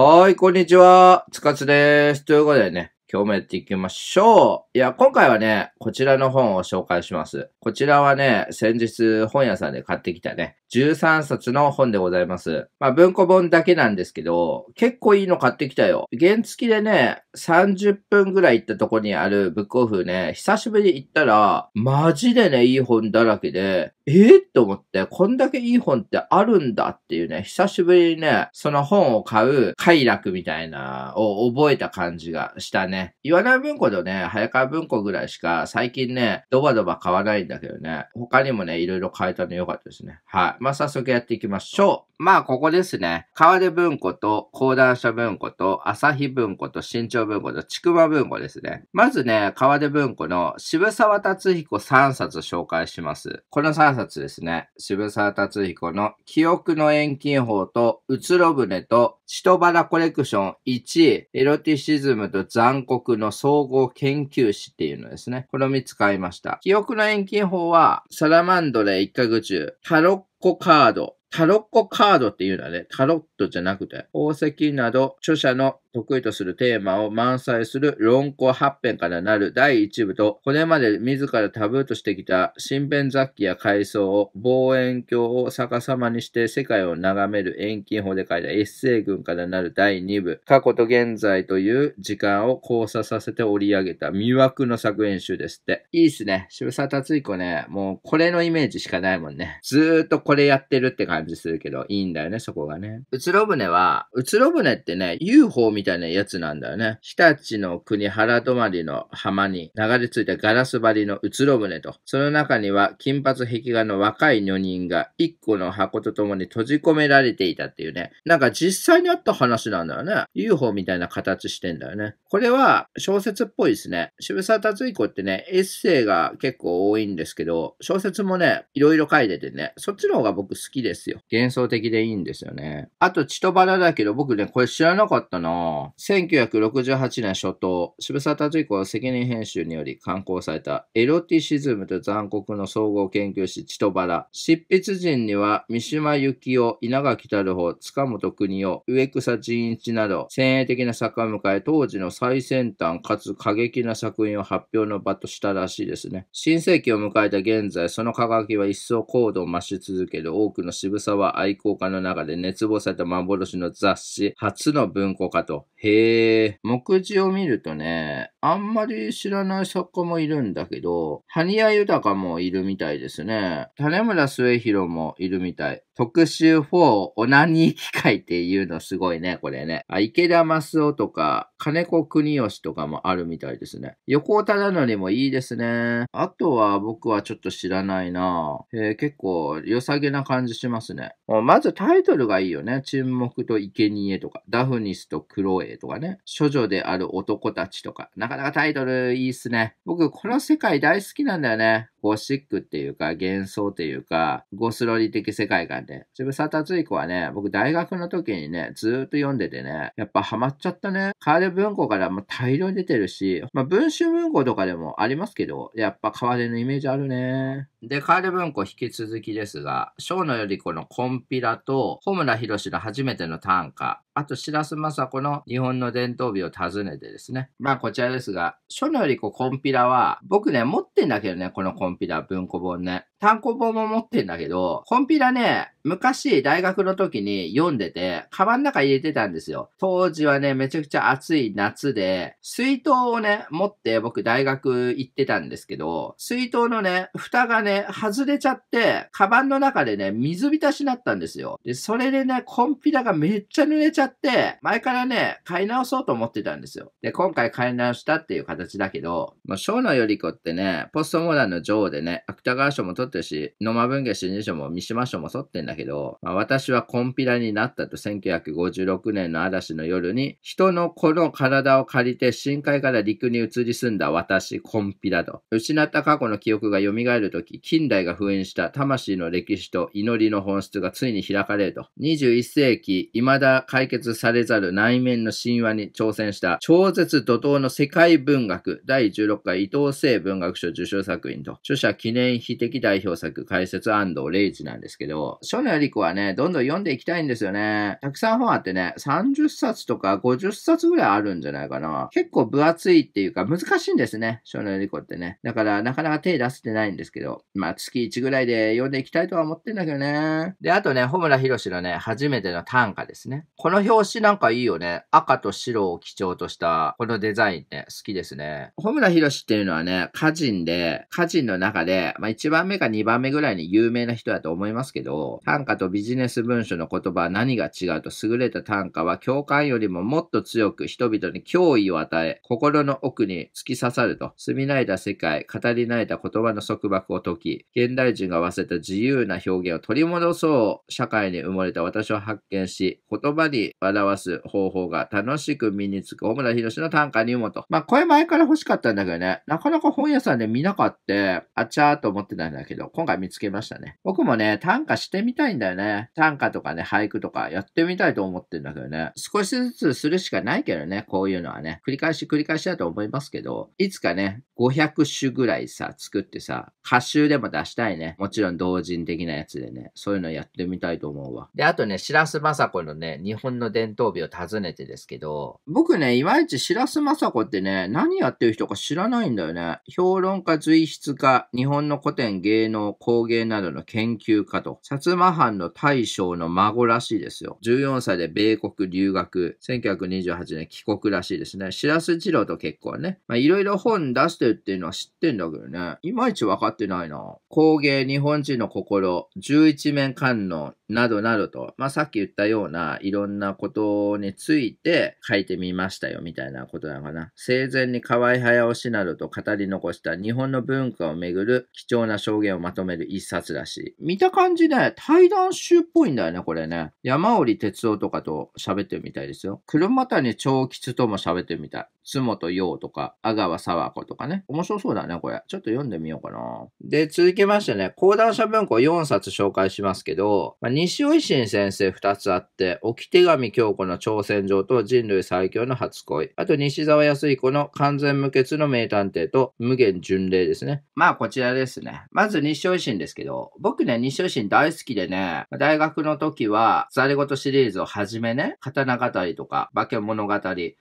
はい、こんにちは。つかつです。ということでね、今日もやっていきましょう。いや、今回はね、こちらの本を紹介します。こちらはね、先日本屋さんで買ってきたね、13冊の本でございます。まあ、文庫本だけなんですけど、結構いいの買ってきたよ。原付でね、30分ぐらい行ったとこにあるブックオフね、久しぶりに行ったら、マジでね、いい本だらけで、えー、と思って、こんだけいい本ってあるんだっていうね、久しぶりにね、その本を買う快楽みたいな、を覚えた感じがしたね。岩波文庫とね、早川文庫ぐらいしか、最近ね、ドバドバ買わないんだけどね、他にもね、いろいろ買えたの良かったですね。はい。まあ、早速やっていきましょう。まあ、ここですね。川出文庫と、講談社文庫と、朝日文庫と、新潮文庫と、筑波文庫ですね。まずね、川出文庫の渋沢達彦3冊紹介します。この3冊ですね。渋沢達彦の記憶の遠近法と、うつろ舟と、千とばコレクション1、エロティシズムと残酷の総合研究誌っていうのですね。この3つ買いました。記憶の遠近法は、サラマンドレ1ヶ月中、タロッコカード。タロッコカードっていうのはね、タロットじゃなくて、宝石など著者の得意とするテーマを満載する論考発編からなる第1部と、これまで自らタブーとしてきた新編雑記や階層を望遠鏡を逆さまにして世界を眺める遠近法で書いたエッセイ群からなる第2部、過去と現在という時間を交差させて織り上げた魅惑の作演集ですって。いいっすね。渋沢達彦ね、もうこれのイメージしかないもんね。ずーっとこれやってるって感じするけど、いいんだよね、そこがね。うつろ舟は、うつろ舟ってね、UFO みみたいなやつなんだよね。日立の国原泊の浜に流れ着いたガラス張りのうつろ船と、その中には金髪壁画の若い女人が一個の箱と共に閉じ込められていたっていうね。なんか実際にあった話なんだよね。UFO みたいな形してんだよね。これは小説っぽいですね。渋沢達彦ってね、エッセイが結構多いんですけど、小説もね、いろいろ書いててね、そっちの方が僕好きですよ。幻想的でいいんですよね。あと、千とバラだけど、僕ね、これ知らなかったなあ1968年初頭、渋沢達彦は責任編集により刊行されたエロティシズムと残酷の総合研究誌チトバラ。執筆陣には三島由紀夫、稲垣太郎、塚本邦夫、植草仁一など、先鋭的な作家を迎え、当時の最先端かつ過激な作品を発表の場としたらしいですね。新世紀を迎えた現在、その輝きは一層高度を増し続ける多くの渋沢愛好家の中で熱望された幻の雑誌、初の文庫化とへえ。目次を見るとね、あんまり知らない作家もいるんだけど、羽谷豊もいるみたいですね。種村末広もいるみたい。特集4オナニー機会っていうのすごいね、これね。あ、池田スオとか、金子国吉とかもあるみたいですね。横尾忠則もいいですね。あとは僕はちょっと知らないなえ結構良さげな感じしますね。まずタイトルがいいよね。沈黙と生贄とか、ダフニスと黒漏洩とかね、処女である男たちとか、なかなかタイトルいいっすね。僕、この世界大好きなんだよね。ゴシックっていうか、幻想っていうか、ゴスロリ的世界観で。自分、タツイ彦はね、僕大学の時にね、ずーっと読んでてね、やっぱハマっちゃったね。ー出文庫からも大量に出てるし、まあ文集文庫とかでもありますけど、やっぱ川出のイメージあるね。で、カール文庫引き続きですが、小野より子のコンピラと、穂村博の初めての短歌、あと白洲雅子の日本の伝統美を訪ねてですね。まあこちらですが、書のより子コンピラは、僕ね、持ってんだけどね、このコンピラ文庫本ね。単行本も持ってんだけど、コンピラね、昔大学の時に読んでて、カバンの中入れてたんですよ。当時はね、めちゃくちゃ暑い夏で、水筒をね、持って僕大学行ってたんですけど、水筒のね、蓋がね、外れちゃって、カバンの中でね、水浸しになったんですよ。で、それでね、コンピラがめっちゃ濡れちゃって、前からね、買い直そうと思ってたんですよ。で、今回買い直したっていう形だけど、ショー野より子ってね、ポストモダンの女王でね、芥川賞も取ってるし、野間文芸新人賞も三島賞もそってんだけど、まあ、私はコンピラになったと1956年の嵐の夜に、人の子の体を借りて深海から陸に移り住んだ私、コンピラと。失った過去の記憶が蘇るとき、近代が封印した魂の歴史と祈りの本質がついに開かれると。21世紀、未だ解決されざる内面の神話に挑戦した、超絶怒涛の世界文学第16回伊藤聖文学賞受賞作品と、著者記念碑的大代表作、解説レイジなんですけど、初年リコはね、どんどん読んでいきたいんですよね。たくさん本あってね、30冊とか50冊ぐらいあるんじゃないかな。結構分厚いっていうか難しいんですね、初年リコってね。だからなかなか手出せてないんですけど、まあ月1ぐらいで読んでいきたいとは思ってんだけどね。で、あとね、穂村博士のね、初めての短歌ですね。この表紙なんかいいよね。赤と白を基調としたこのデザインね、好きですね。穂村博士っていうのはね、歌人で、歌人の中で、まあ1番目が2番目ぐらいに有名な人だと思いますけど、短歌とビジネス文書の言葉は何が違うと優れた短歌は共感よりももっと強く人々に脅威を与え、心の奥に突き刺さると、住み慣れた世界、語り慣れた言葉の束縛を解き、現代人が忘れた自由な表現を取り戻そう社会に埋もれた私を発見し、言葉に表す方法が楽しく身につく小村博の短歌に入門と。まあ、これ前から欲しかったんだけどね、なかなか本屋さんで見なかった、あちゃーと思ってたんだけど、ど、今回見つけましたね。僕もね、短歌してみたいんだよね。短歌とかね、俳句とかやってみたいと思ってんだけどね。少しずつするしかないけどね、こういうのはね。繰り返し繰り返しだと思いますけど、いつかね、500種ぐらいさ、作ってさ、歌集でも出したいね。もちろん同人的なやつでね、そういうのやってみたいと思うわ。で、あとね、白洲雅子のね、日本の伝統美を訪ねてですけど、僕ね、いまいち白洲雅子ってね、何やってる人か知らないんだよね。評論家、随筆家、日本の古典芸の工芸などの研究家と、薩摩藩の大将の孫らしいですよ。14歳で米国留学、1928年帰国らしいですね。白洲二郎と結婚ね。まあ、いろいろ本出してるっていうのは知ってんだけどね。いまいち分かってないな。工芸日本人の心、11面観音、などなどと、まあ、さっき言ったようないろんなことについて書いてみましたよみたいなことなのかな。生前に河合押しなどと語り残した日本の文化をめぐる貴重な証言をまとめる一冊だし、見た感じね、対談集っぽいんだよね、これね。山折哲夫とかと喋ってるみたいですよ。車谷長吉とも喋ってるみたい。津本陽とか、阿川沢子とかね。面白そうだね、これ。ちょっと読んでみようかな。で、続きましてね、講談社文庫4冊紹介しますけど、まあ西尾維新先生2つあって、置き手紙京子の挑戦状と人類最強の初恋。あと西沢康彦の完全無欠の名探偵と無限巡礼ですね。まあこちらですね。まず西尾維新ですけど、僕ね、西尾維新大好きでね、大学の時は、ざれ言シリーズをはじめね、刀語りとか、化け物語、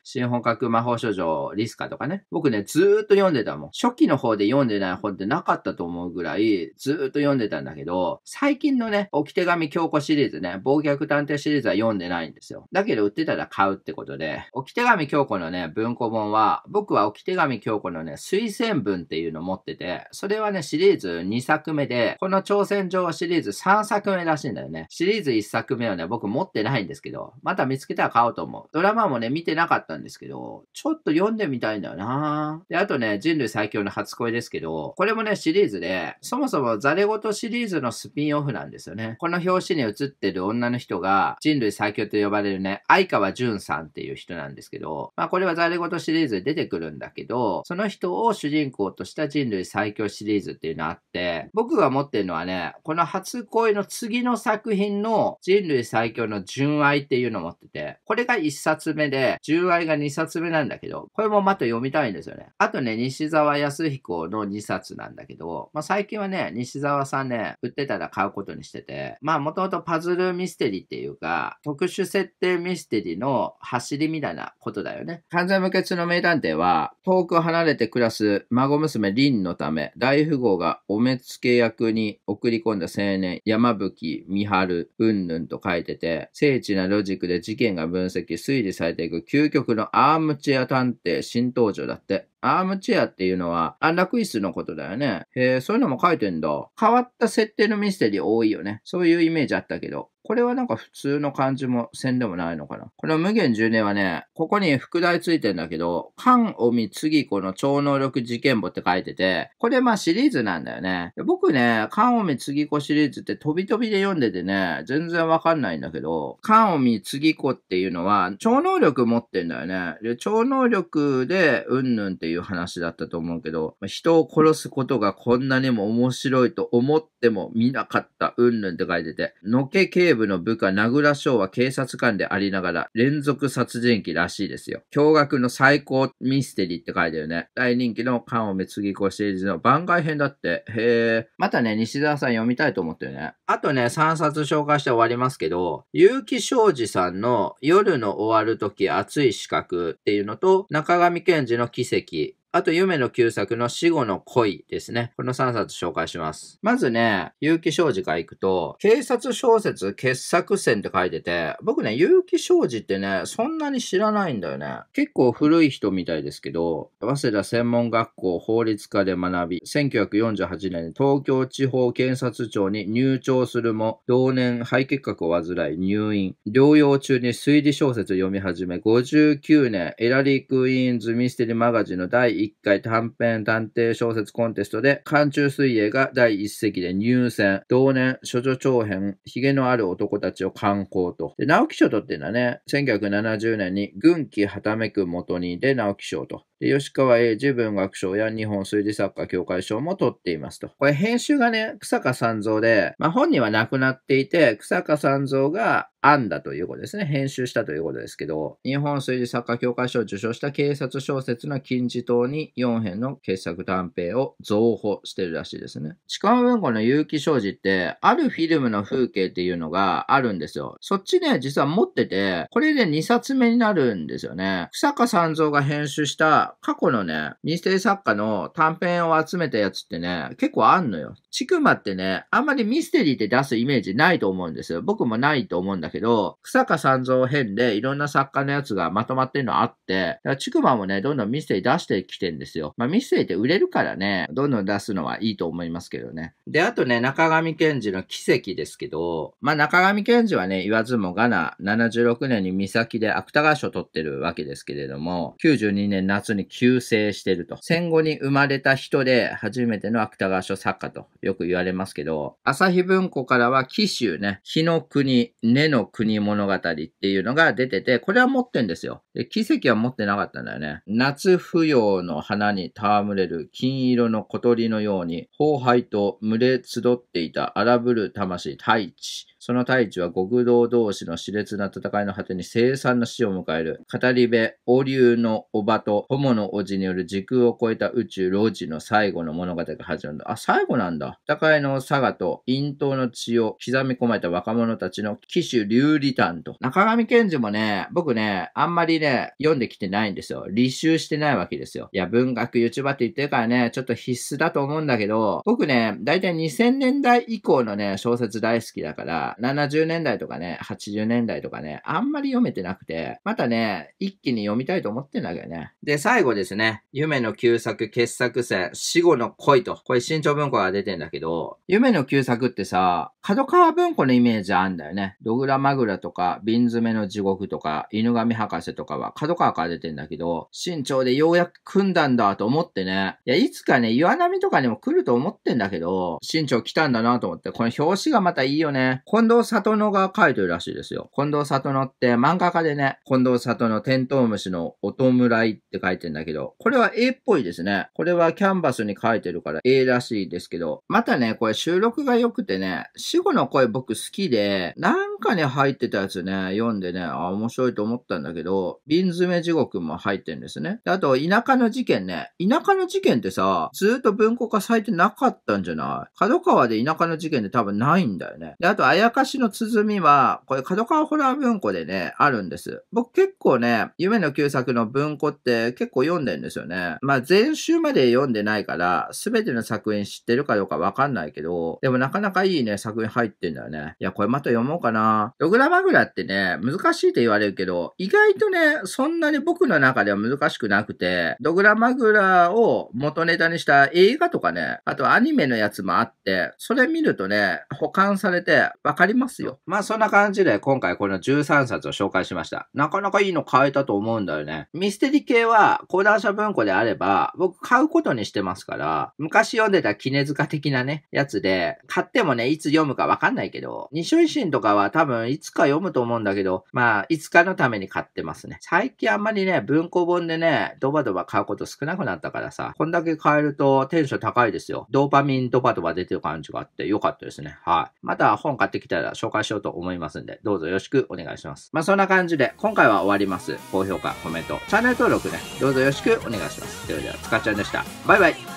新本格魔法少女リスカとかね、僕ね、ずーっと読んでたもん。初期の方で読んでない本ってなかったと思うぐらい、ずーっと読んでたんだけど、最近のね、置き手紙京証拠シリーズね、暴虐探偵シリーズは読んでないんですよ。だけど売ってたら買うってことで、置き手紙京子のね、文庫本は、僕は置き手紙京子のね、推薦文っていうの持ってて、それはね、シリーズ2作目で、この挑戦状シリーズ3作目らしいんだよね。シリーズ1作目はね、僕持ってないんですけど、また見つけたら買おうと思う。ドラマもね、見てなかったんですけど、ちょっと読んでみたいんだよなで、あとね、人類最強の初恋ですけど、これもね、シリーズで、そもそもザレ言シリーズのスピンオフなんですよね。この表紙に写ってる女の人が人類最強と呼ばれるね、相川淳さんっていう人なんですけど、まあこれはザレ事シリーズで出てくるんだけど、その人を主人公とした人類最強シリーズっていうのあって、僕が持ってるのはね、この初恋の次の作品の人類最強の純愛っていうのを持ってて、これが1冊目で、純愛が2冊目なんだけど、これもまた読みたいんですよね。あとね、西沢康彦の2冊なんだけど、まあ最近はね、西沢さんね、売ってたら買うことにしてて、まあ元とパズルミステリーっていうか、特殊設定ミステリーの走りみたいなことだよね。完全無欠の名探偵は、遠く離れて暮らす孫娘リンのため、大富豪がお目付け役に送り込んだ青年、山吹美春、うんぬんと書いてて、精緻なロジックで事件が分析、推理されていく究極のアームチェア探偵新登場だって。アームチェアっていうのは、安楽椅子のことだよね。へえ、そういうのも書いてんだ。変わった設定のミステリー多いよね。そういうイメージあったけど。これはなんか普通の感じも線でもないのかな。この無限10年はね、ここに副題ついてんだけど、関尾見次子の超能力事件簿って書いてて、これまあシリーズなんだよね。僕ね、関尾見次子シリーズって飛び飛びで読んでてね、全然わかんないんだけど、関尾見次子っていうのは超能力持ってんだよね。で、超能力でうんぬんっていう話だったと思うけど、人を殺すことがこんなにも面白いと思っても見なかったうんぬんって書いてて、のけ警部の部下、名倉翔は警察官でありながら、連続殺人鬼らしいですよ。驚愕の最高ミステリーって書いてるね。大人気の缶を目つぎ子シリーズの番外編だって。へえ。またね、西澤さん読みたいと思ってるね。あとね、3冊紹介して終わりますけど、結城昌司さんの夜の終わる時熱い資格っていうのと、中上健治の奇跡あと、夢の旧作の死後の恋ですね。この3冊紹介します。まずね、結城商事から行くと、警察小説傑作選って書いてて、僕ね、結城商事ってね、そんなに知らないんだよね。結構古い人みたいですけど、早稲田専門学校法律科で学び、1948年に東京地方検察庁に入庁するも、同年肺結核を患い入院。療養中に推理小説を読み始め、59年、エラリー・クイーンズ・ミステリーマガジンの第1 1回短編探偵小説コンテストで、寒中水泳が第一席で入選。同年、処女長編、髭のある男たちを刊行と。で、直木賞とっていうのはね、1970年に軍旗はためく元にで直木賞と。で、吉川英治文学賞や日本水理作家協会賞も取っていますと。これ編集がね、草加三蔵で、まあ本人は亡くなっていて、草加三蔵が編んだということですね。編集したということですけど、日本水理作家協会賞を受賞した警察小説の金字塔に4編の傑作短編を増補してるらしいですね。痴漢文庫の結城商事って、あるフィルムの風景っていうのがあるんですよ。そっちね、実は持ってて、これで2冊目になるんですよね。草加三蔵が編集した過去のね、ミステリ作家の短編を集めたやつってね、結構あんのよ。ちくまってね、あんまりミステリーで出すイメージないと思うんですよ。僕もないと思うんだけど、草加三蔵編でいろんな作家のやつがまとまってるのあって、ちくまもね、どんどんミステリー出してきてんですよ。まあ、ミステリーって売れるからね、どんどん出すのはいいと思いますけどね。で、あとね、中上賢治の奇跡ですけど、まあ、中上賢治はね、言わずもがな、76年に三崎で芥川賞取ってるわけですけれども、92年夏にに旧姓してると。戦後に生まれた人で初めての芥川賞作家とよく言われますけど、朝日文庫からは紀州ね、日の国、根の国物語っていうのが出てて、これは持ってんですよ。で、奇跡は持ってなかったんだよね。夏扶養の花に戯れる金色の小鳥のように、荒廃と群れ集っていた荒ぶる魂、大地。その大地は極道同士の熾烈な戦いの果てに生産の死を迎える。語り部、お流のおばと、ホモのおじによる時空を超えた宇宙、老人の最後の物語が始まる。あ、最後なんだ。戦いの佐賀と、陰頭の血を刻み込まれた若者たちの騎手流利丹と。中上賢治もね、僕ね、あんまりね、読んできてないんですよ。履修してないわけですよ。いや、文学 YouTuber って言ってるからね、ちょっと必須だと思うんだけど、僕ね、だいたい2000年代以降のね、小説大好きだから、70年代とかね、80年代とかね、あんまり読めてなくて、またね、一気に読みたいと思ってんだけどね。で、最後ですね、夢の旧作、傑作戦、死後の恋と、これ新潮文庫が出てんだけど、夢の旧作ってさ、角川文庫のイメージあんだよね。ドグラマグラとか、瓶詰めの地獄とか、犬神博士とかは角川から出てんだけど、新潮でようやく組んだんだと思ってね、いや、いつかね、岩波とかにも来ると思ってんだけど、新潮来たんだなと思って、この表紙がまたいいよね。こん近藤里野が書いてるらしいですよ。近藤里野って漫画家でね、近藤里野テントウムシのお弔いって書いてんだけど、これは A っぽいですね。これはキャンバスに書いてるから A らしいですけど、またね、これ収録が良くてね、死後の声僕好きで、なんかに入ってたやつね、読んでね、あ、面白いと思ったんだけど、瓶詰め地獄も入ってんですね。あと、田舎の事件ね。田舎の事件ってさ、ずっと文庫化されてなかったんじゃない角川で田舎の事件って多分ないんだよね。で、あと、綾昔の鼓は、これ、角川ホラー文庫でね、あるんです。僕結構ね、夢の旧作の文庫って結構読んでんですよね。まあ、全集まで読んでないから、すべての作品知ってるかどうかわかんないけど、でもなかなかいいね、作品入ってんだよね。いや、これまた読もうかな。ドグラマグラってね、難しいって言われるけど、意外とね、そんなに僕の中では難しくなくて、ドグラマグラを元ネタにした映画とかね、あとアニメのやつもあって、それ見るとね、保管されて、わかりますよ。まあそんな感じで今回この13冊を紹介しました。なかなかいいの買えたと思うんだよね。ミステリー系は講談社文庫であれば僕買うことにしてますから、昔読んでた絹塚的なね、やつで、買ってもね、いつ読むかわかんないけど、二所維新とかは多分いつか読むと思うんだけど、まあいつかのために買ってますね。最近あんまりね、文庫本でね、ドバドバ買うこと少なくなったからさ、こんだけ買えるとテンション高いですよ。ドーパミンドバドバ出てる感じがあってよかったですね。はい。また本買ってきたら紹介しようと思いますんで、どうぞよろしくお願いします。まあ、そんな感じで、今回は終わります。高評価、コメント、チャンネル登録ね、どうぞよろしくお願いします。ではでは、つかちゃんでした。バイバイ